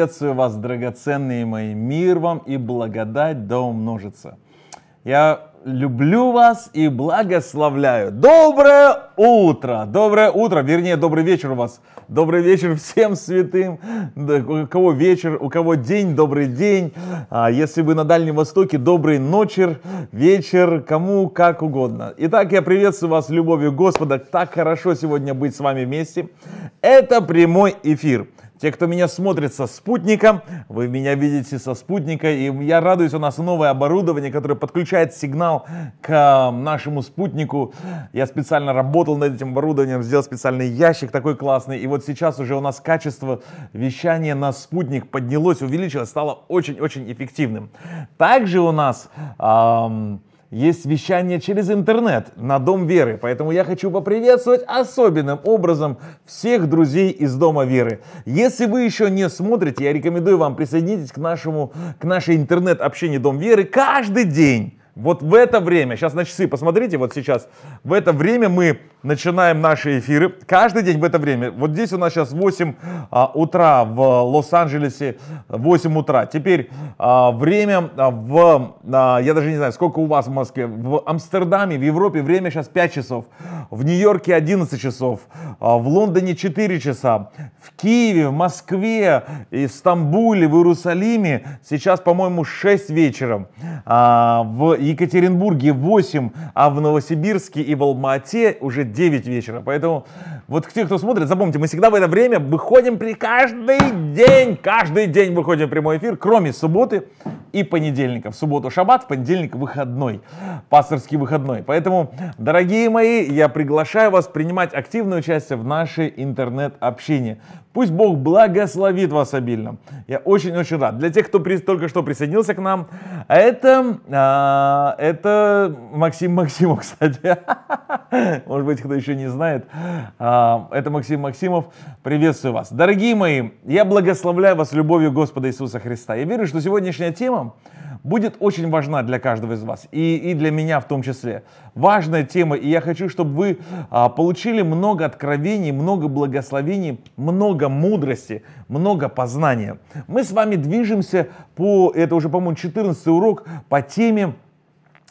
Приветствую вас, драгоценные мои. Мир вам и благодать да умножится. Я люблю вас и благословляю. Доброе утро! Доброе утро, вернее, добрый вечер у вас. Добрый вечер всем святым. У кого вечер, у кого день, добрый день. А, если вы на Дальнем Востоке, добрый ночер, вечер, кому как угодно. Итак, я приветствую вас любовью Господа. Так хорошо сегодня быть с вами вместе. Это прямой эфир. Те, кто меня смотрит со спутника, вы меня видите со спутника, и я радуюсь, у нас новое оборудование, которое подключает сигнал к нашему спутнику. Я специально работал над этим оборудованием, сделал специальный ящик такой классный, и вот сейчас уже у нас качество вещания на спутник поднялось, увеличилось, стало очень-очень эффективным. Также у нас... Эм, есть вещание через интернет на Дом Веры, поэтому я хочу поприветствовать особенным образом всех друзей из Дома Веры. Если вы еще не смотрите, я рекомендую вам присоединитесь к, нашему, к нашей интернет-общине Дом Веры каждый день вот в это время, сейчас на часы посмотрите, вот сейчас, в это время мы начинаем наши эфиры. Каждый день в это время. Вот здесь у нас сейчас 8 а, утра в Лос-Анджелесе, 8 утра. Теперь а, время а, в, а, я даже не знаю, сколько у вас в Москве, в Амстердаме, в Европе время сейчас 5 часов, в Нью-Йорке 11 часов, а, в Лондоне 4 часа, в Киеве, в Москве, и в Стамбуле, в Иерусалиме сейчас, по-моему, 6 вечера. А, в Екатеринбурге 8, а в Новосибирске и в алма уже 9 вечера. Поэтому вот те, кто смотрит, запомните, мы всегда в это время выходим при каждый день, каждый день выходим в прямой эфир, кроме субботы и понедельника. В субботу шаббат, в понедельник выходной, пасторский выходной. Поэтому, дорогие мои, я приглашаю вас принимать активное участие в нашей интернет общении Пусть Бог благословит вас обильно. Я очень-очень рад. Для тех, кто при, только что присоединился к нам, а это, а, это Максим Максимов, кстати. Может быть, кто еще не знает. А, это Максим Максимов. Приветствую вас. Дорогие мои, я благословляю вас любовью Господа Иисуса Христа. Я верю, что сегодняшняя тема целом, будет очень важна для каждого из вас, и, и для меня в том числе. Важная тема, и я хочу, чтобы вы а, получили много откровений, много благословений, много мудрости, много познания. Мы с вами движемся по, это уже, по-моему, 14 урок, по теме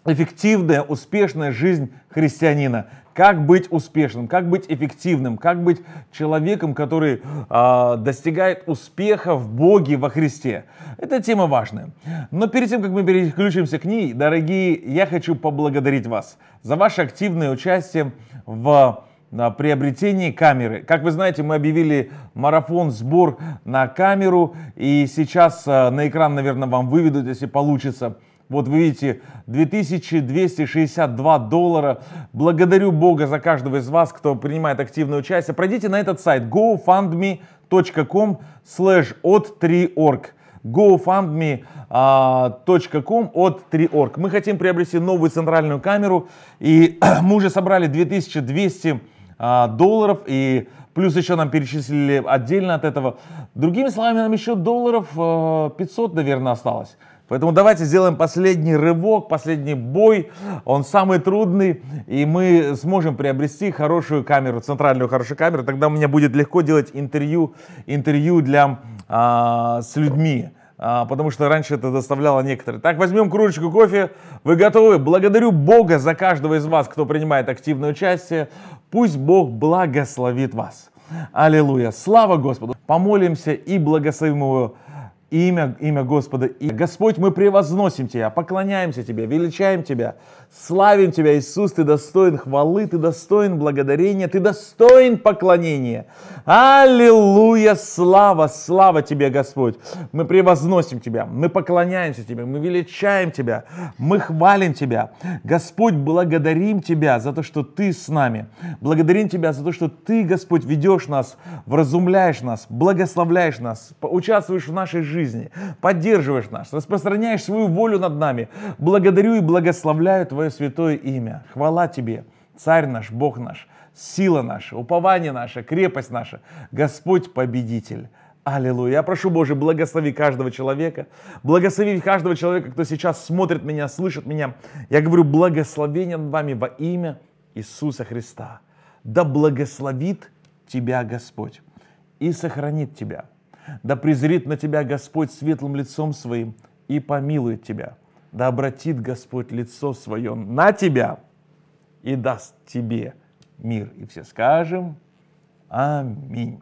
эффективная, успешная жизнь христианина. Как быть успешным, как быть эффективным, как быть человеком, который э, достигает успеха в Боге, во Христе. Эта тема важная. Но перед тем, как мы переключимся к ней, дорогие, я хочу поблагодарить вас за ваше активное участие в на приобретении камеры. Как вы знаете, мы объявили марафон сбор на камеру, и сейчас а, на экран, наверное, вам выведут, если получится – вот вы видите, 2262 доллара. Благодарю Бога за каждого из вас, кто принимает активное участие. Пройдите на этот сайт gofundme.com slash от 3 org gofundme.com от 3org. Мы хотим приобрести новую центральную камеру, и мы уже собрали 2200 а, долларов, и плюс еще нам перечислили отдельно от этого. Другими словами, нам еще долларов 500, а, наверное, осталось. Поэтому давайте сделаем последний рывок, последний бой. Он самый трудный, и мы сможем приобрести хорошую камеру, центральную хорошую камеру. Тогда мне будет легко делать интервью, интервью для, а, с людьми. А, потому что раньше это доставляло некоторые. Так, возьмем кружечку кофе. Вы готовы? Благодарю Бога за каждого из вас, кто принимает активное участие. Пусть Бог благословит вас. Аллилуйя. Слава Господу. Помолимся и благословим его имя, имя Господа. И, Господь, мы превозносим Тебя, поклоняемся Тебе, величаем Тебя, славим Тебя, Иисус, Ты достоин хвалы, Ты достоин благодарения, Ты достоин поклонения. Аллилуйя, слава, слава Тебе, Господь. Мы превозносим Тебя, мы поклоняемся Тебе, мы величаем Тебя, мы хвалим Тебя. Господь, благодарим Тебя за то, что Ты с нами. Благодарим Тебя за то, что Ты, Господь, ведешь нас, вразумляешь нас, благословляешь нас, участвуешь в нашей жизни жизни. Поддерживаешь нас, распространяешь свою волю над нами. Благодарю и благословляю Твое святое имя. Хвала Тебе, Царь наш, Бог наш, сила наша, упование наше, крепость наша, Господь победитель. Аллилуйя. Я прошу, Боже, благослови каждого человека. Благослови каждого человека, кто сейчас смотрит меня, слышит меня. Я говорю, благословение над вами во имя Иисуса Христа. Да благословит тебя Господь и сохранит тебя. Да презрит на тебя Господь светлым лицом своим и помилует тебя. Да обратит Господь лицо свое на тебя и даст тебе мир. И все скажем Аминь.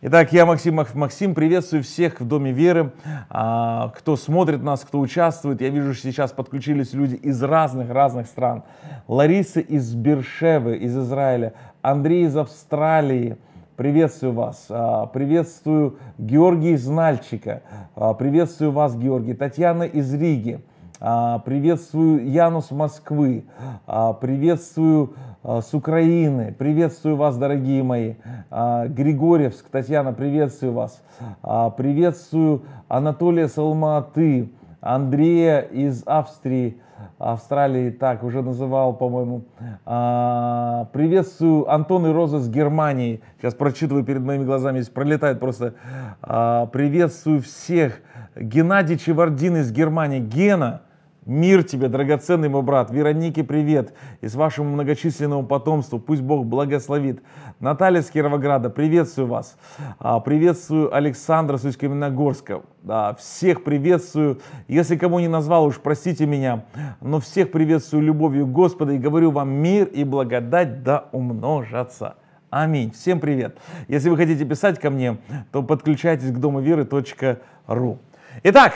Итак, я Максим Максим, приветствую всех в Доме Веры, а, кто смотрит нас, кто участвует. Я вижу, что сейчас подключились люди из разных-разных стран. Лариса из Бершевы, из Израиля, Андрей из Австралии – Приветствую вас. А, приветствую Георгий из Нальчика. А, приветствую вас, Георгий. Татьяна из Риги. А, приветствую Яну с Москвы. Приветствую с Украины. Приветствую вас, дорогие мои. Григорьевск, Татьяна, приветствую вас. Приветствую Анатолия Салматы. Андрея из Австрии, Австралии, так, уже называл, по-моему. А, приветствую Антон и Роза с Германии. Сейчас прочитываю перед моими глазами, здесь пролетает просто. А, приветствую всех. Геннадий Чевардин из Германии. Гена, Мир тебе, драгоценный мой брат. Веронике привет. из с вашему многочисленному потомству пусть Бог благословит. Наталья с Кировограда, приветствую вас. А, приветствую Александра с Усть-Каменогорска. Всех приветствую. Если кому не назвал, уж простите меня, но всех приветствую любовью Господа и говорю вам мир и благодать да умножатся. Аминь. Всем привет. Если вы хотите писать ко мне, то подключайтесь к домуверы.ру. Итак,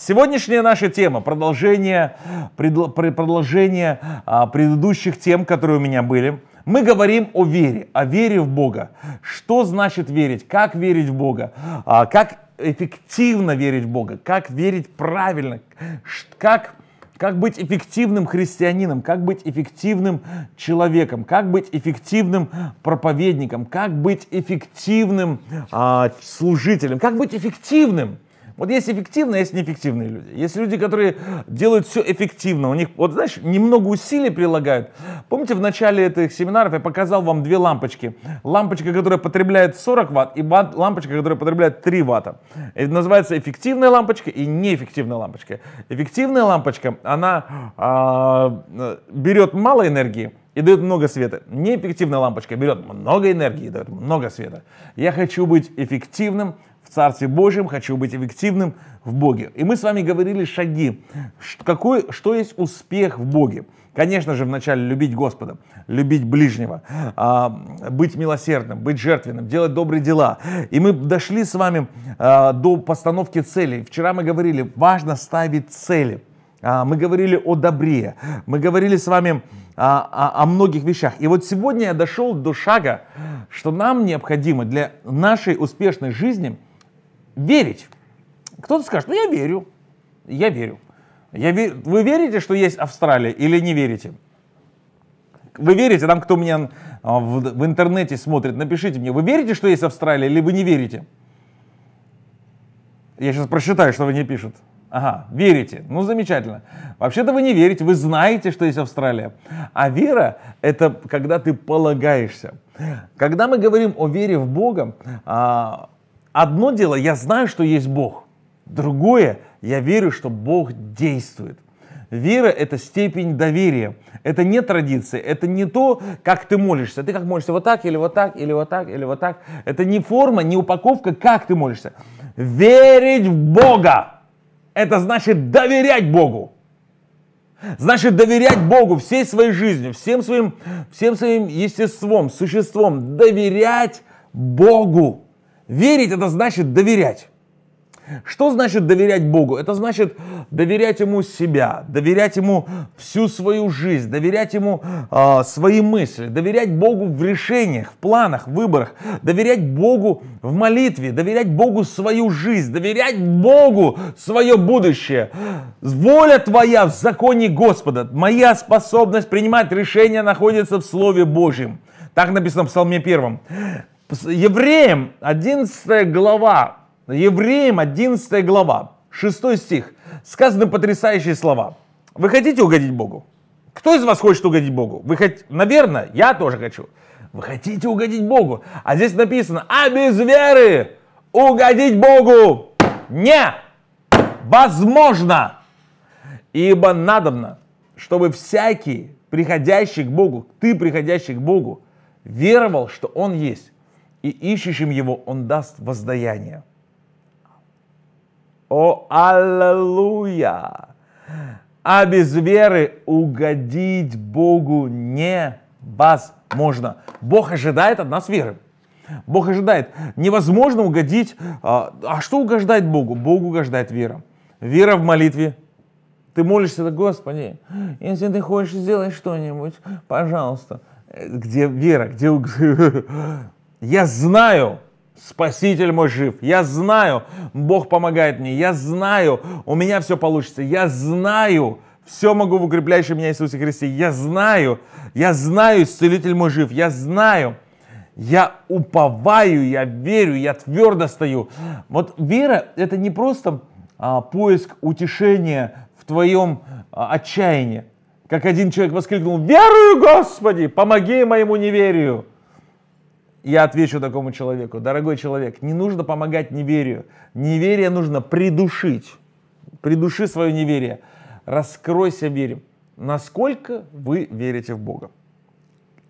Сегодняшняя наша тема, продолжение, предло, продолжение а, предыдущих тем, которые у меня были. Мы говорим о вере, о вере в Бога. Что значит верить? Как верить в Бога? А, как эффективно верить в Бога? Как верить правильно? Как как быть эффективным христианином, как быть эффективным человеком, как быть эффективным проповедником, как быть эффективным а, служителем, как быть эффективным. Вот есть эффективные, а есть неэффективные люди. Есть люди, которые делают все эффективно. У них, вот знаешь, немного усилий прилагают. Помните, в начале этих семинаров я показал вам две лампочки. Лампочка, которая потребляет 40 ватт, и лампочка, которая потребляет 3 ватта. Это называется эффективная лампочка и неэффективная лампочка. Эффективная лампочка, она а, берет мало энергии, и дает много света. Неэффективная лампочка берет много энергии и дает много света. Я хочу быть эффективным, в Царстве Божьем, хочу быть эффективным в Боге. И мы с вами говорили шаги, какой, что есть успех в Боге. Конечно же, вначале любить Господа, любить ближнего, а, быть милосердным, быть жертвенным, делать добрые дела. И мы дошли с вами а, до постановки целей. Вчера мы говорили, важно ставить цели. А, мы говорили о добре, мы говорили с вами о, о, о многих вещах. И вот сегодня я дошел до шага, что нам необходимо для нашей успешной жизни – верить. Кто-то скажет, ну я верю, я верю. Я ве... Вы верите, что есть Австралия или не верите? Вы верите, там кто меня а, в, в интернете смотрит, напишите мне, вы верите, что есть Австралия или вы не верите? Я сейчас прочитаю, что вы не пишут. Ага, верите. Ну, замечательно. Вообще-то вы не верите, вы знаете, что есть Австралия. А вера — это когда ты полагаешься. Когда мы говорим о вере в Бога, а, Одно дело, я знаю, что есть Бог. Другое, я верю, что Бог действует. Вера – это степень доверия. Это не традиция, это не то, как ты молишься. Ты как молишься, вот так, или вот так, или вот так, или вот так. Это не форма, не упаковка, как ты молишься. Верить в Бога – это значит доверять Богу. Значит, доверять Богу всей своей жизнью, всем своим, всем своим естеством, существом. Доверять Богу. Верить это значит доверять. Что значит доверять Богу? Это значит доверять Ему себя, доверять Ему всю свою жизнь, доверять Ему э, свои мысли, доверять Богу в решениях, в планах, в выборах, доверять Богу в молитве, доверять Богу свою жизнь, доверять Богу свое будущее. Воля Твоя в законе Господа. Моя способность принимать решения находится в Слове Божьем. Так написано в Псалме 1. Евреям 11 глава, Евреям 11 глава, 6 стих, сказаны потрясающие слова. Вы хотите угодить Богу? Кто из вас хочет угодить Богу? Вы хотите, наверное, я тоже хочу. Вы хотите угодить Богу. А здесь написано, а без веры угодить Богу не возможно. Ибо надобно, чтобы всякий, приходящий к Богу, ты, приходящий к Богу, веровал, что Он есть, и ищущим его он даст воздаяние. О, аллилуйя! А без веры угодить Богу невозможно. Бог ожидает от нас веры. Бог ожидает. Невозможно угодить. А, а, что угождает Богу? Богу угождает вера. Вера в молитве. Ты молишься, так, Господи, если ты хочешь сделать что-нибудь, пожалуйста. Э, где вера? Где Я знаю, Спаситель мой жив. Я знаю, Бог помогает мне. Я знаю, у меня все получится. Я знаю, все могу в укрепляющем меня Иисусе Христе. Я знаю, я знаю, Исцелитель мой жив. Я знаю, я уповаю, я верю, я твердо стою. Вот вера – это не просто а, поиск утешения в твоем а, отчаянии. Как один человек воскликнул, «Верую, Господи, помоги моему неверию!» Я отвечу такому человеку, дорогой человек, не нужно помогать неверию. Неверие нужно придушить. Придуши свое неверие. Раскройся вере. Насколько вы верите в Бога?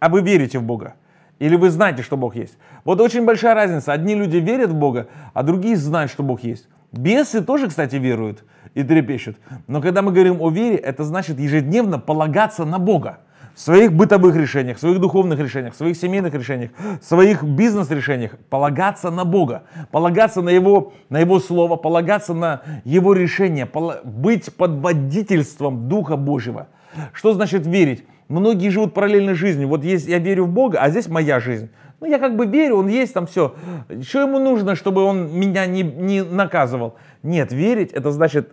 А вы верите в Бога? Или вы знаете, что Бог есть? Вот очень большая разница. Одни люди верят в Бога, а другие знают, что Бог есть. Бесы тоже, кстати, веруют и трепещут. Но когда мы говорим о вере, это значит ежедневно полагаться на Бога в своих бытовых решениях, в своих духовных решениях, в своих семейных решениях, в своих бизнес-решениях полагаться на Бога, полагаться на Его, на его Слово, полагаться на Его решение, быть под водительством Духа Божьего. Что значит верить? Многие живут параллельной жизнью. Вот есть я верю в Бога, а здесь моя жизнь. Ну, я как бы верю, он есть там все. Что ему нужно, чтобы он меня не, не наказывал? Нет, верить это значит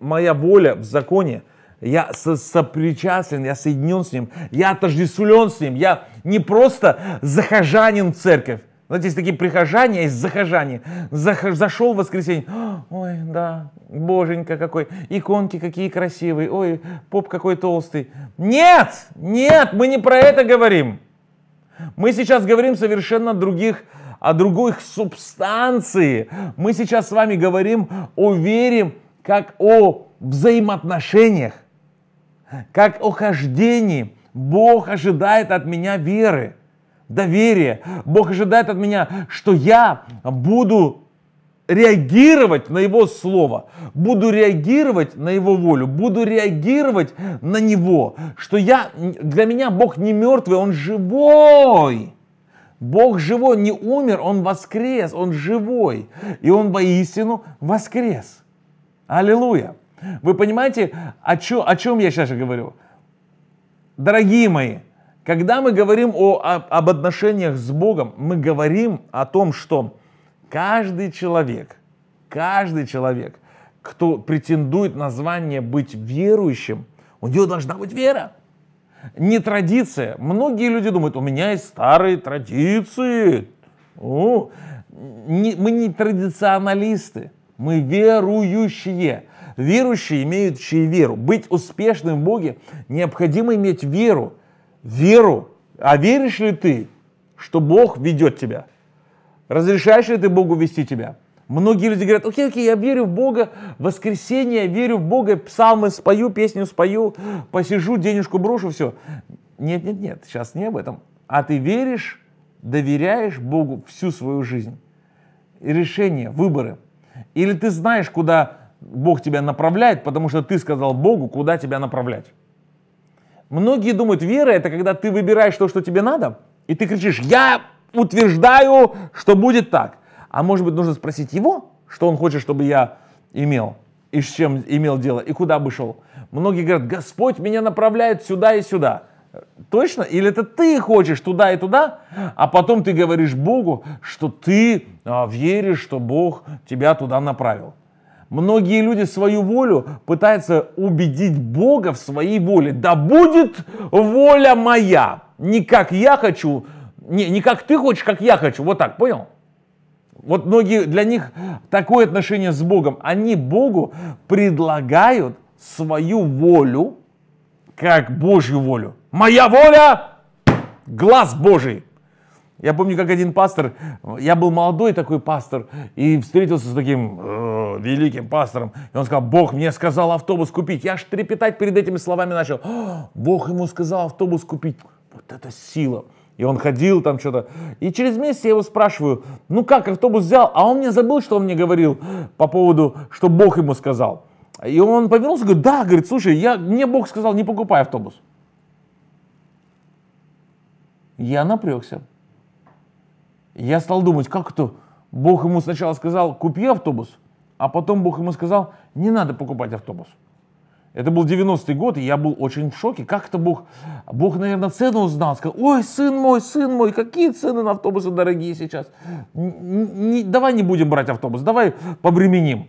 моя воля в законе – я сопричастен, я соединен с Ним, я отождествлен с Ним, я не просто захожанин в церковь. Вот здесь такие прихожане, есть захожане. Зах... Зашел в воскресенье, «А, ой, да, боженька какой, иконки какие красивые, ой, поп какой толстый. Нет, нет, мы не про это говорим. Мы сейчас говорим совершенно других о другой субстанции. Мы сейчас с вами говорим о вере как о взаимоотношениях как ухождение Бог ожидает от меня веры, доверия. Бог ожидает от меня, что я буду реагировать на Его Слово, буду реагировать на Его волю, буду реагировать на Него, что я, для меня Бог не мертвый, Он живой. Бог живой, не умер, Он воскрес, Он живой, и Он воистину воскрес. Аллилуйя! Вы понимаете, о, чё, о чем я сейчас говорю? Дорогие мои, когда мы говорим о, о, об отношениях с Богом, мы говорим о том, что каждый человек, каждый человек, кто претендует на звание быть верующим, у него должна быть вера. Не традиция. Многие люди думают, у меня есть старые традиции. О, не, мы не традиционалисты, мы верующие. Верующие, имеющие веру. Быть успешным в Боге необходимо иметь веру. Веру. А веришь ли ты, что Бог ведет тебя? Разрешаешь ли ты Богу вести тебя? Многие люди говорят, окей, окей, я верю в Бога, в воскресенье я верю в Бога, псалмы спою, песню спою, посижу, денежку брошу, все. Нет, нет, нет, сейчас не об этом. А ты веришь, доверяешь Богу всю свою жизнь. И решения, выборы. Или ты знаешь, куда Бог тебя направляет, потому что ты сказал Богу, куда тебя направлять. Многие думают, вера это когда ты выбираешь то, что тебе надо, и ты кричишь, я утверждаю, что будет так. А может быть нужно спросить его, что он хочет, чтобы я имел, и с чем имел дело, и куда бы шел. Многие говорят, Господь меня направляет сюда и сюда. Точно? Или это ты хочешь туда и туда, а потом ты говоришь Богу, что ты а, веришь, что Бог тебя туда направил. Многие люди свою волю пытаются убедить Бога в своей воле. Да будет воля моя. Не как я хочу, не, не как ты хочешь, как я хочу. Вот так, понял? Вот многие, для них такое отношение с Богом. Они Богу предлагают свою волю, как Божью волю. Моя воля, глаз Божий. Я помню, как один пастор, я был молодой такой пастор, и встретился с таким э, великим пастором, и он сказал, Бог мне сказал автобус купить. Я аж трепетать перед этими словами начал. «А, Бог ему сказал автобус купить. Вот это сила. И он ходил там что-то. И через месяц я его спрашиваю, ну как, автобус взял? А он мне забыл, что он мне говорил по поводу, что Бог ему сказал. И он повернулся и говорит, да, говорит, слушай, я, мне Бог сказал, не покупай автобус. Я напрягся. Я стал думать, как это? Бог ему сначала сказал, купи автобус, а потом Бог ему сказал, не надо покупать автобус. Это был 90-й год, и я был очень в шоке. Как это Бог? Бог, наверное, цену узнал. Сказал, ой, сын мой, сын мой, какие цены на автобусы дорогие сейчас. Н -н давай не будем брать автобус, давай побременим.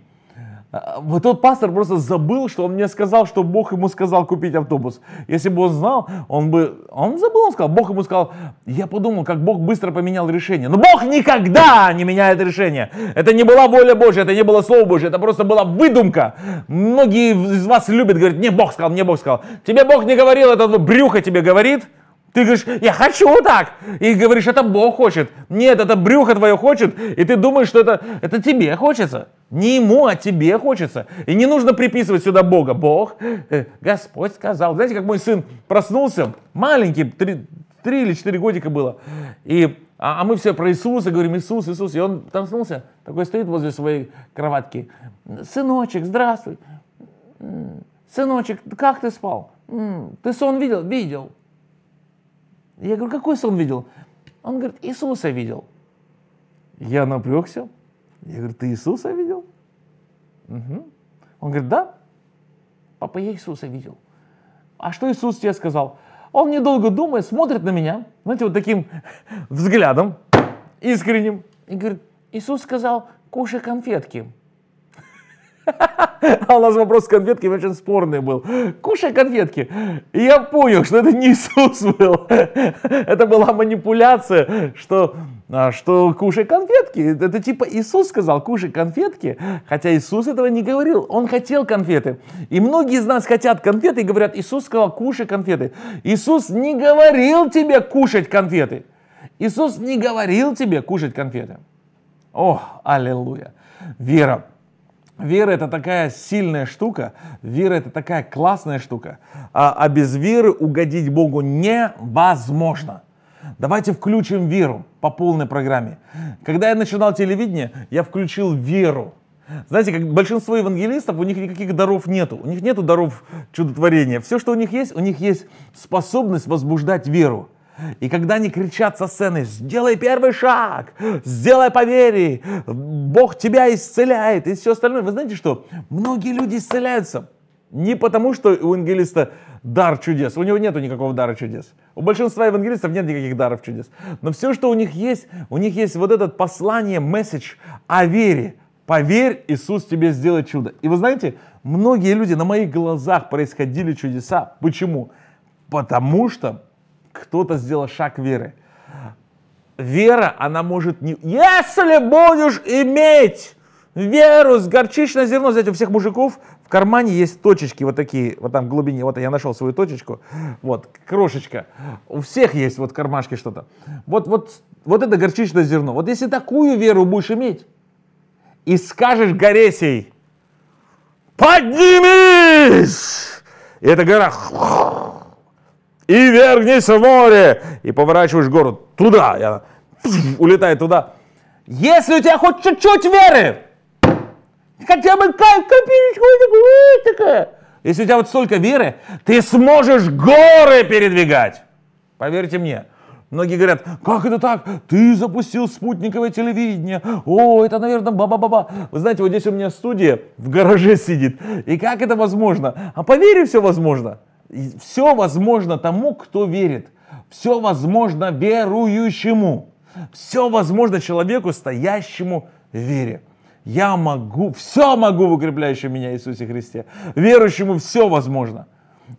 Э, вот тот пастор просто забыл, что он мне сказал, что Бог ему сказал купить автобус. Если бы он знал, он бы... Он забыл, он сказал. Бог ему сказал, я подумал, как Бог быстро поменял решение. Но Бог никогда не меняет решение. Это не была воля Божья, это не было Слово Божье, это просто была выдумка. Многие из вас любят говорить, не Бог сказал, мне Бог сказал. Тебе Бог не говорил, это брюхо тебе говорит. Ты говоришь, я хочу так. И говоришь, это Бог хочет. Нет, это брюхо твое хочет. И ты думаешь, что это, это тебе хочется. Не ему, а тебе хочется. И не нужно приписывать сюда Бога. Бог, э, Господь сказал. Знаете, как мой сын проснулся, маленький, три, три или четыре годика было. И, а, а мы все про Иисуса говорим, Иисус, Иисус. И он проснулся, такой стоит возле своей кроватки. Сыночек, здравствуй. Сыночек, как ты спал? Ты сон видел? Видел. Я говорю, какой сон видел? Он говорит, Иисуса видел. Я напрягся. Я говорю, ты Иисуса видел? Угу. Он говорит, да. Папа, я Иисуса видел. А что Иисус тебе сказал? Он, недолго думает, смотрит на меня, знаете, вот таким взглядом искренним, и говорит, Иисус сказал, кушай конфетки. А у нас вопрос с конфетками очень спорный был. Кушай конфетки. И я понял, что это не Иисус был. Это была манипуляция, что, а, что кушай конфетки. Это типа Иисус сказал, кушай конфетки. Хотя Иисус этого не говорил. Он хотел конфеты. И многие из нас хотят конфеты и говорят, Иисус сказал, кушай конфеты. Иисус не говорил тебе кушать конфеты. Иисус не говорил тебе кушать конфеты. О, аллилуйя. Вера Вера это такая сильная штука, вера это такая классная штука, а, а без веры угодить Богу невозможно. Давайте включим веру по полной программе. Когда я начинал телевидение, я включил веру. Знаете, как большинство евангелистов, у них никаких даров нету. У них нету даров чудотворения. Все, что у них есть, у них есть способность возбуждать веру. И когда они кричат со сцены, сделай первый шаг, сделай повери, Бог тебя исцеляет и все остальное. Вы знаете что? Многие люди исцеляются не потому, что у евангелиста дар чудес. У него нету никакого дара чудес. У большинства евангелистов нет никаких даров чудес. Но все, что у них есть, у них есть вот этот послание, месседж о вере. Поверь, Иисус тебе сделает чудо. И вы знаете, многие люди на моих глазах происходили чудеса. Почему? Потому что кто-то сделал шаг веры. Вера, она может не... Если будешь иметь веру с горчичное зерно, знаете, у всех мужиков в кармане есть точечки вот такие, вот там в глубине, вот я нашел свою точечку, вот, крошечка. У всех есть вот кармашки что-то. Вот, вот, вот это горчичное зерно. Вот если такую веру будешь иметь, и скажешь Горесей, поднимись! И эта гора и вернись в море, и поворачиваешь гору туда, и она улетает туда. Если у тебя хоть чуть-чуть веры, хотя бы копеечку если у тебя вот столько веры, ты сможешь горы передвигать. Поверьте мне. Многие говорят, как это так? Ты запустил спутниковое телевидение. О, это, наверное, ба-ба-ба-ба. Вы знаете, вот здесь у меня студия в гараже сидит. И как это возможно? А поверь, все возможно. Все возможно тому, кто верит. Все возможно верующему. Все возможно человеку, стоящему в вере. Я могу, все могу в укрепляющем меня Иисусе Христе. Верующему все возможно.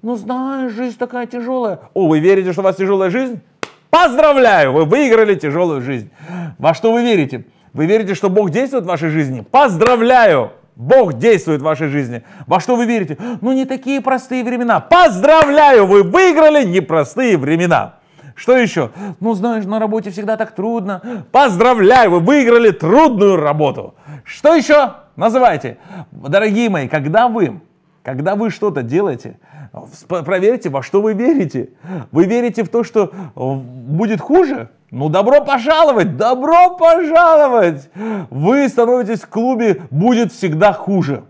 Ну, знаешь, жизнь такая тяжелая. О, вы верите, что у вас тяжелая жизнь? Поздравляю, вы выиграли тяжелую жизнь. Во что вы верите? Вы верите, что Бог действует в вашей жизни? Поздравляю! Бог действует в вашей жизни. Во что вы верите? Ну, не такие простые времена. Поздравляю, вы выиграли непростые времена. Что еще? Ну, знаешь, на работе всегда так трудно. Поздравляю, вы выиграли трудную работу. Что еще? Называйте. Дорогие мои, когда вы когда вы что-то делаете, проверьте, во что вы верите. Вы верите в то, что э, будет хуже? Ну, добро пожаловать, добро пожаловать! Вы становитесь в клубе «Будет всегда хуже».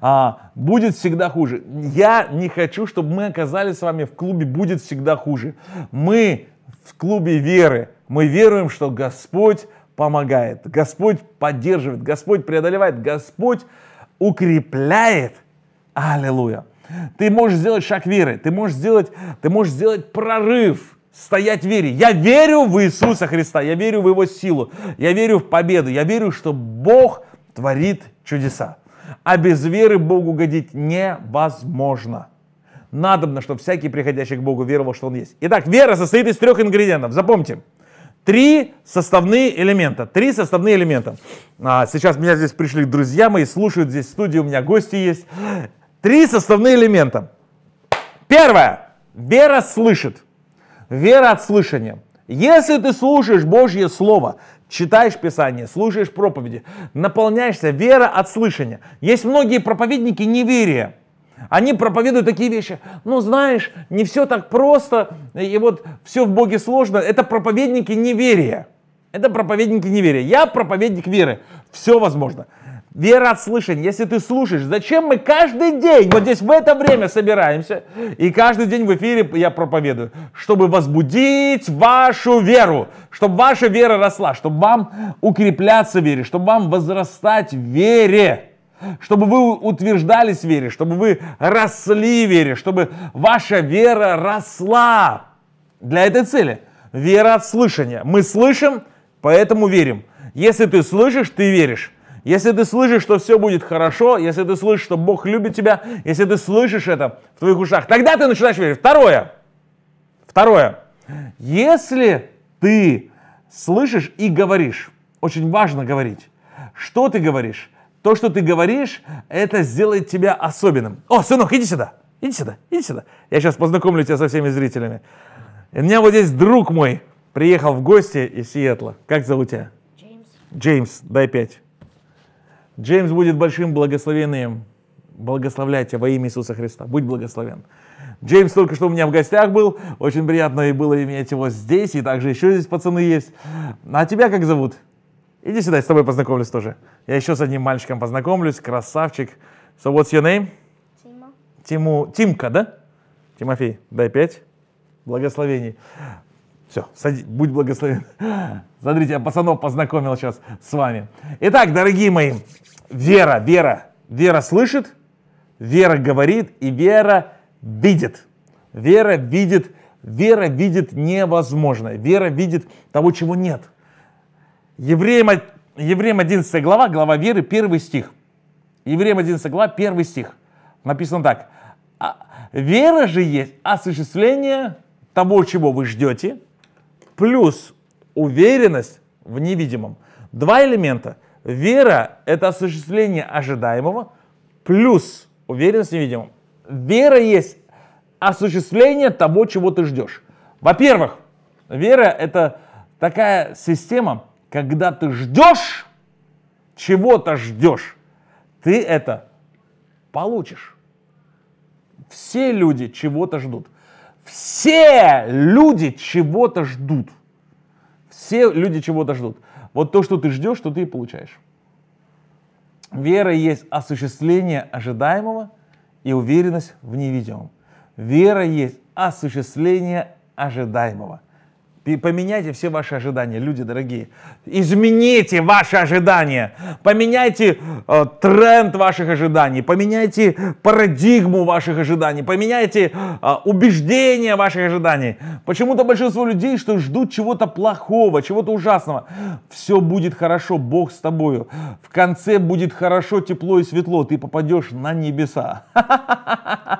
А, будет всегда хуже. Я не хочу, чтобы мы оказались с вами в клубе «Будет всегда хуже». Мы в клубе веры. Мы веруем, что Господь помогает, Господь поддерживает, Господь преодолевает, Господь укрепляет – Аллилуйя. Ты можешь сделать шаг веры, ты можешь сделать, ты можешь сделать прорыв, стоять в вере. Я верю в Иисуса Христа, я верю в Его силу, я верю в победу, я верю, что Бог творит чудеса. А без веры Богу годить невозможно. Надобно, чтобы всякий приходящий к Богу веровал, что Он есть. Итак, вера состоит из трех ингредиентов. Запомните, три составные элемента. Три составные элемента. А, сейчас меня здесь пришли друзья мои, слушают здесь в студии, у меня гости есть. Три составные элемента. Первое. Вера слышит. Вера от слышания. Если ты слушаешь Божье Слово, читаешь Писание, слушаешь проповеди, наполняешься, вера от слышания. Есть многие проповедники неверия. Они проповедуют такие вещи. Ну, знаешь, не все так просто, и вот все в Боге сложно. Это проповедники неверия. Это проповедники неверия. Я проповедник веры. Все возможно. Вера от слышания. Если ты слушаешь, зачем мы каждый день вот здесь в это время собираемся и каждый день в эфире я проповедую, чтобы возбудить вашу веру, чтобы ваша вера росла, чтобы вам укрепляться в вере, чтобы вам возрастать в вере, чтобы вы утверждались в вере, чтобы вы росли в вере, чтобы ваша вера росла. Для этой цели вера от слышания. Мы слышим, поэтому верим. Если ты слышишь, ты веришь. Если ты слышишь, что все будет хорошо, если ты слышишь, что Бог любит тебя, если ты слышишь это в твоих ушах, тогда ты начинаешь верить. Второе. Второе. Если ты слышишь и говоришь, очень важно говорить, что ты говоришь, то, что ты говоришь, это сделает тебя особенным. О, сынок, иди сюда, иди сюда, иди сюда. Я сейчас познакомлю тебя со всеми зрителями. у меня вот здесь друг мой приехал в гости из Сиэтла. Как зовут тебя? Джеймс. Джеймс, дай пять. Джеймс будет большим благословением. Благословляйте во имя Иисуса Христа. Будь благословен. Джеймс только что у меня в гостях был. Очень приятно и было иметь его здесь. И также еще здесь пацаны есть. А тебя как зовут? Иди сюда, я с тобой познакомлюсь тоже. Я еще с одним мальчиком познакомлюсь. Красавчик. So what's your name? Тима. Тиму. Тимка, да? Тимофей, дай пять благословений. Все, сади, будь благословен. Смотрите, я пацанов познакомил сейчас с вами. Итак, дорогие мои, вера, вера. Вера слышит, вера говорит и вера видит. Вера видит, вера видит невозможное. Вера видит того, чего нет. Евреям, Евреям 11 глава, глава веры, первый стих. Евреям 11 глава, первый стих. Написано так. «А, вера же есть осуществление того, чего вы ждете – плюс уверенность в невидимом. Два элемента. Вера – это осуществление ожидаемого, плюс уверенность в невидимом. Вера есть осуществление того, чего ты ждешь. Во-первых, вера – это такая система, когда ты ждешь, чего-то ждешь, ты это получишь. Все люди чего-то ждут. Все люди чего-то ждут. Все люди чего-то ждут. Вот то, что ты ждешь, что ты и получаешь. Вера есть осуществление ожидаемого и уверенность в невидимом. Вера есть осуществление ожидаемого. И поменяйте все ваши ожидания, люди дорогие. Измените ваши ожидания. Поменяйте э, тренд ваших ожиданий. Поменяйте парадигму ваших ожиданий. Поменяйте э, убеждения ваших ожиданий. Почему-то большинство людей, что ждут чего-то плохого, чего-то ужасного. Все будет хорошо, Бог с тобою. В конце будет хорошо, тепло и светло. Ты попадешь на небеса.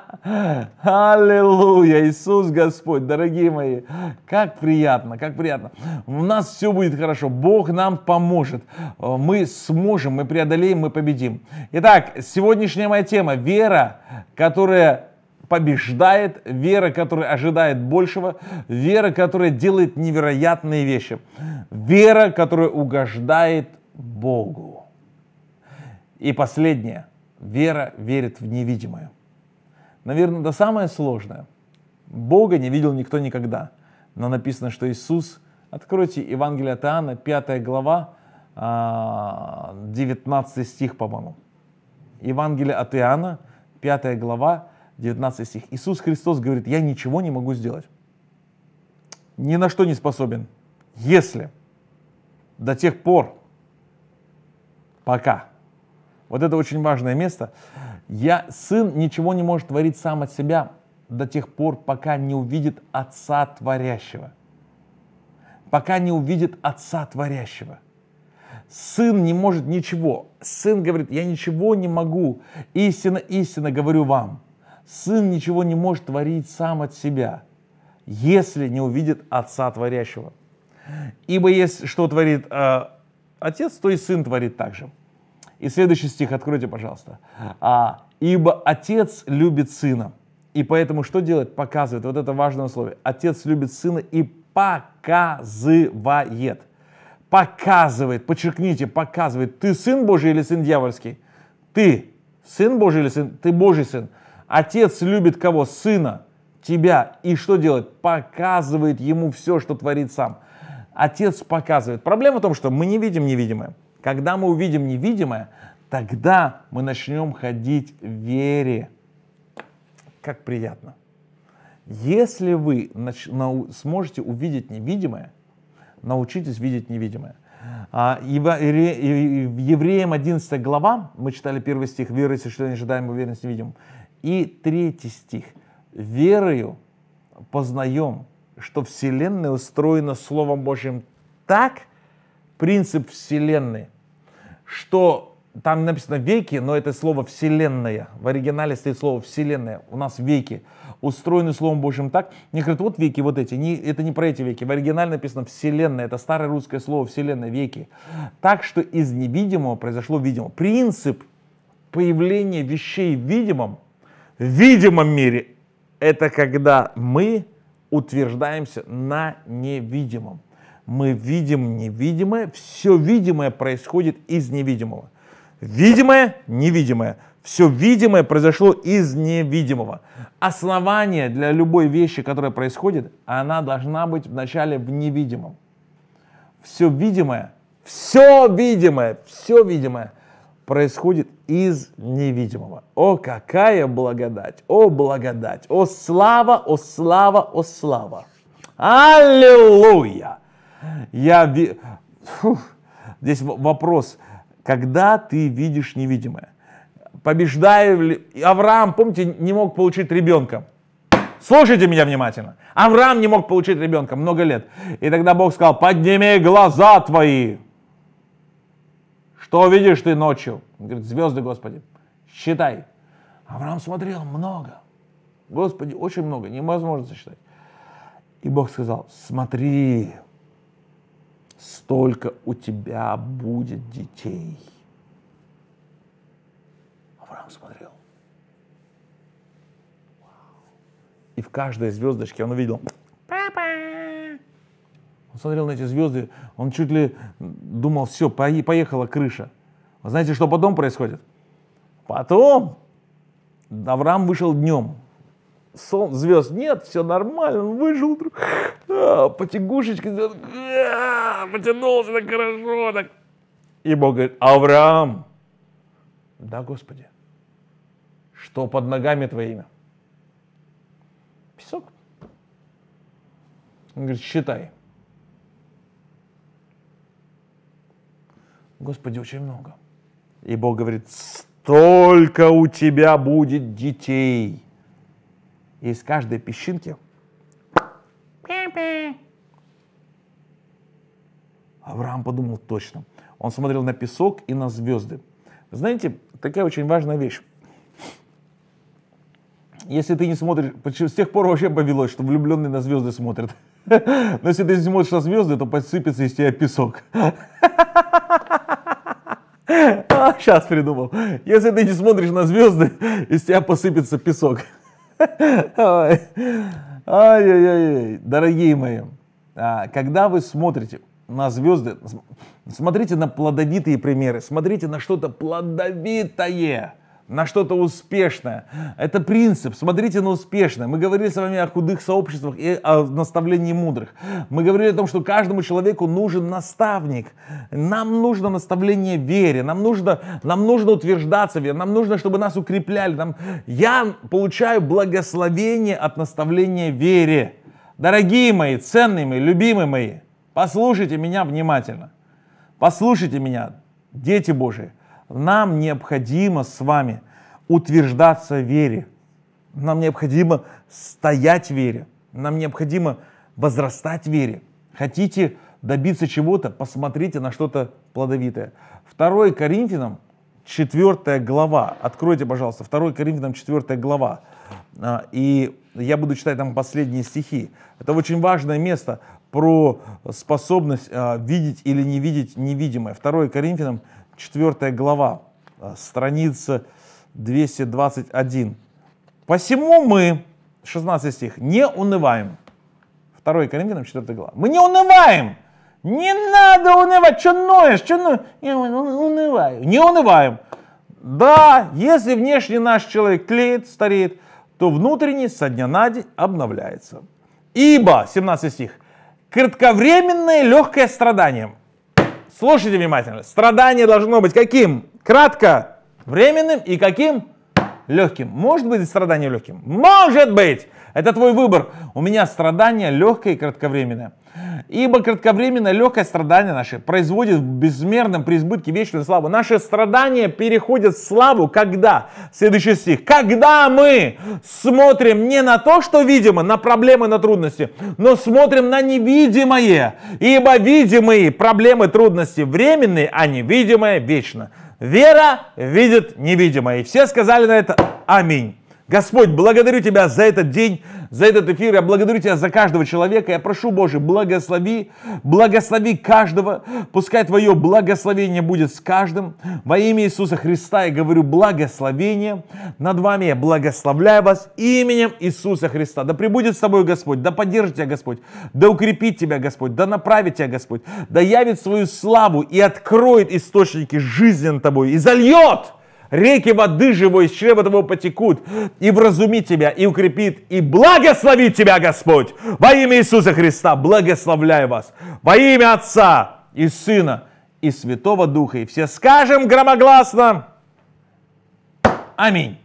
Аллилуйя, Иисус Господь, дорогие мои, как приятно, как приятно. У нас все будет хорошо, Бог нам поможет, э, мы сможем, мы преодолеем, мы победим. Итак, сегодняшняя моя тема – вера, которая побеждает, вера, которая ожидает большего, вера, которая делает невероятные вещи, вера, которая угождает Богу. И последнее – вера верит в невидимое. Наверное, да самое сложное. Бога не видел никто никогда. Но написано, что Иисус, откройте Евангелие от Иоанна, 5 глава, 19 а, стих, по-моему. Евангелие от Иоанна, 5 глава, 19 стих. Иисус Христос говорит, я ничего не могу сделать. Ни на что не способен. Если до тех пор, пока. Вот это очень важное место. Я, сын ничего не может творить сам от себя до тех пор, пока не увидит Отца Творящего. Пока не увидит Отца Творящего. Сын не может ничего. Сын говорит, я ничего не могу. Истинно, истинно говорю вам. Сын ничего не может творить сам от себя, если не увидит Отца Творящего. Ибо если что творит э, Отец, то и Сын творит так же. И следующий стих откройте, пожалуйста. А, «Ибо отец любит сына». И поэтому что делает? Показывает. Вот это важное условие. Отец любит сына и показывает. Показывает. Подчеркните, показывает. Ты сын Божий или сын дьявольский? Ты сын Божий или сын? Ты Божий сын. Отец любит кого? Сына, тебя. И что делает? Показывает ему все, что творит сам. Отец показывает. Проблема в том, что мы не видим невидимое. Когда мы увидим невидимое, тогда мы начнем ходить в вере. Как приятно. Если вы сможете увидеть невидимое, научитесь видеть невидимое. А, в Евреям 11 глава, мы читали первый стих, верой осуществление ожидаем уверенность видим, И третий стих. Верою познаем, что Вселенная устроена Словом Божьим так, принцип Вселенной, что там написано веки, но это слово вселенная. В оригинале стоит слово вселенная. У нас веки устроены словом Божьим так. Мне говорят, вот веки вот эти. Не, это не про эти веки. В оригинале написано вселенная. Это старое русское слово вселенная, веки. Так что из невидимого произошло видимое. Принцип появления вещей в видимом, в видимом мире, это когда мы утверждаемся на невидимом. Мы видим невидимое, все видимое происходит из невидимого. Видимое, невидимое. Все видимое произошло из невидимого. Основание для любой вещи, которая происходит, она должна быть вначале в невидимом. Все видимое, все видимое, все видимое происходит из невидимого. О, какая благодать! О, благодать! О, слава! О, слава! О, слава! Аллилуйя! Я... Фух. Здесь вопрос, когда ты видишь невидимое? Побеждая... Авраам, помните, не мог получить ребенка. Слушайте меня внимательно. Авраам не мог получить ребенка много лет. И тогда Бог сказал, подними глаза твои. Что видишь ты ночью? Он говорит, звезды, Господи, считай. Авраам смотрел много. Господи, очень много, невозможно сосчитать. И Бог сказал, смотри, столько у тебя будет детей. Авраам смотрел. И в каждой звездочке он увидел папа. Он смотрел на эти звезды, он чуть ли думал, все, поехала крыша. Вы знаете, что потом происходит? Потом Авраам вышел днем, солн, звезд нет, все нормально, он выжил, а, потягушечки а, потянулся так хорошо, так. И Бог говорит, Авраам, да, Господи, что под ногами твоими? Песок. Он говорит, считай. Господи, очень много. И Бог говорит, столько у тебя будет детей и из каждой песчинки Авраам подумал точно. Он смотрел на песок и на звезды. Знаете, такая очень важная вещь. Если ты не смотришь, с тех пор вообще повелось, что влюбленные на звезды смотрят. Но если ты не смотришь на звезды, то посыпется из тебя песок. Сейчас а, придумал. Если ты не смотришь на звезды, из тебя посыпется песок. Ай-яй-яй, дорогие мои, а, когда вы смотрите на звезды, смотрите на плодовитые примеры, смотрите на что-то плодовитое на что-то успешное. Это принцип. Смотрите на успешное. Мы говорили с вами о худых сообществах и о наставлении мудрых. Мы говорили о том, что каждому человеку нужен наставник. Нам нужно наставление вере. Нам нужно, нам нужно утверждаться в вере. Нам нужно, чтобы нас укрепляли. Нам... Я получаю благословение от наставления вере. Дорогие мои, ценные мои, любимые мои, послушайте меня внимательно. Послушайте меня, дети Божии. Нам необходимо с вами утверждаться в вере. Нам необходимо стоять в вере. Нам необходимо возрастать в вере. Хотите добиться чего-то, посмотрите на что-то плодовитое. 2 Коринфянам 4 глава. Откройте, пожалуйста, 2 Коринфянам 4 глава. А, и я буду читать там последние стихи. Это очень важное место про способность а, видеть или не видеть невидимое. 2 Коринфянам 4 4 глава, э, страница 221. «Посему мы, 16 стих, не унываем». 2 Коринфянам 4 глава. «Мы не унываем!» Не надо унывать, что ноешь, что ноешь? Не унываю. Не унываем. Да, если внешний наш человек клеит, стареет, то внутренний со дня на день обновляется. Ибо, 17 стих, кратковременное легкое страдание Слушайте внимательно. Страдание должно быть каким? Кратко, временным и каким? Легким. Может быть страдание легким? Может быть! Это твой выбор. У меня страдание легкое и кратковременное. Ибо кратковременное легкое страдание наше производит в безмерном преизбытке вечную славу. Наши страдания переходят в славу, когда, следующий стих, когда мы смотрим не на то, что видимо, на проблемы, на трудности, но смотрим на невидимое, ибо видимые проблемы, трудности временные, а невидимое вечно. Вера видит невидимое. И все сказали на это аминь. Господь, благодарю Тебя за этот день, за этот эфир. Я благодарю Тебя за каждого человека. Я прошу, Боже, благослови, благослови каждого. Пускай Твое благословение будет с каждым. Во имя Иисуса Христа я говорю благословение над вами. Я благословляю вас именем Иисуса Христа. Да пребудет с тобой Господь, да поддержит Тебя Господь, да укрепит Тебя Господь, да направит Тебя Господь, да явит свою славу и откроет источники жизни над Тобой и зальет реки воды живой из чрева твоего потекут, и вразуми тебя, и укрепит, и благословит тебя Господь. Во имя Иисуса Христа благословляю вас. Во имя Отца и Сына и Святого Духа. И все скажем громогласно. Аминь.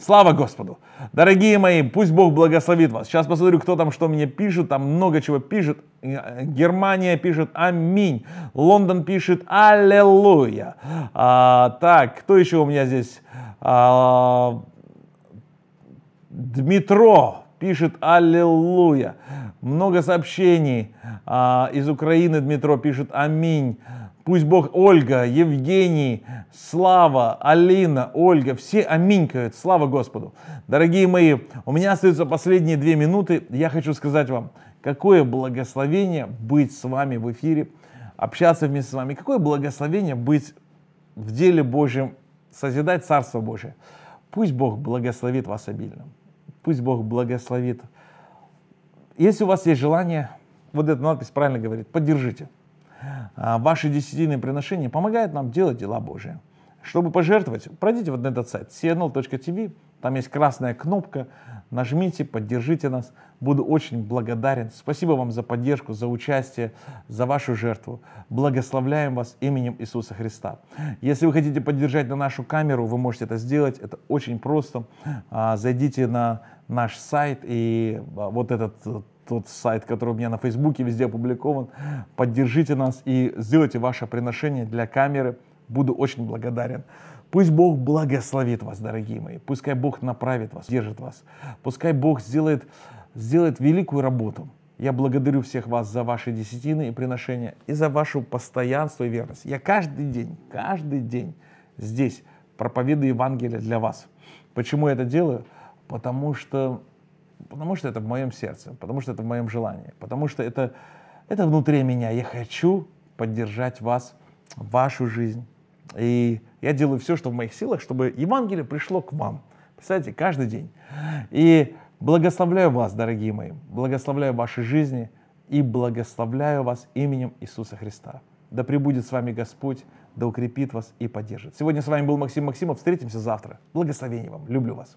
Слава Господу. Дорогие мои, пусть Бог благословит вас. Сейчас посмотрю, кто там что мне пишет. Там много чего пишет. Э, Германия пишет «Аминь». Лондон пишет «Аллилуйя». А, так, кто еще у меня здесь? А, Дмитро пишет «Аллилуйя». Много сообщений а, из Украины Дмитро пишет «Аминь». Пусть Бог Ольга, Евгений, Слава, Алина, Ольга, все аминькают. Слава Господу. Дорогие мои, у меня остаются последние две минуты. Я хочу сказать вам, какое благословение быть с вами в эфире, общаться вместе с вами. Какое благословение быть в деле Божьем, созидать Царство Божие. Пусть Бог благословит вас обильно. Пусть Бог благословит. Если у вас есть желание, вот эта надпись правильно говорит, поддержите. А, ваши десятины приношения помогают нам делать дела Божие. Чтобы пожертвовать, пройдите вот на этот сайт cnl.tv, там есть красная кнопка, нажмите, поддержите нас, буду очень благодарен. Спасибо вам за поддержку, за участие, за вашу жертву. Благословляем вас именем Иисуса Христа. Если вы хотите поддержать на нашу камеру, вы можете это сделать, это очень просто. А, зайдите на наш сайт и а, вот этот э, тот сайт, который у меня на Фейсбуке везде опубликован. Поддержите нас и сделайте ваше приношение для камеры. Буду очень благодарен. Пусть Бог благословит вас, дорогие мои. Пускай Бог направит вас, держит вас. Пускай Бог сделает, сделает великую работу. Я благодарю всех вас за ваши десятины и приношения, и за вашу постоянство и верность. Я каждый день, каждый день здесь проповедую Евангелие для вас. Почему я это делаю? Потому что Потому что это в моем сердце, потому что это в моем желании, потому что это, это внутри меня. Я хочу поддержать вас, вашу жизнь. И я делаю все, что в моих силах, чтобы Евангелие пришло к вам. Представляете, каждый день. И благословляю вас, дорогие мои, благословляю ваши жизни и благословляю вас именем Иисуса Христа. Да пребудет с вами Господь, да укрепит вас и поддержит. Сегодня с вами был Максим Максимов. Встретимся завтра. Благословений вам. Люблю вас.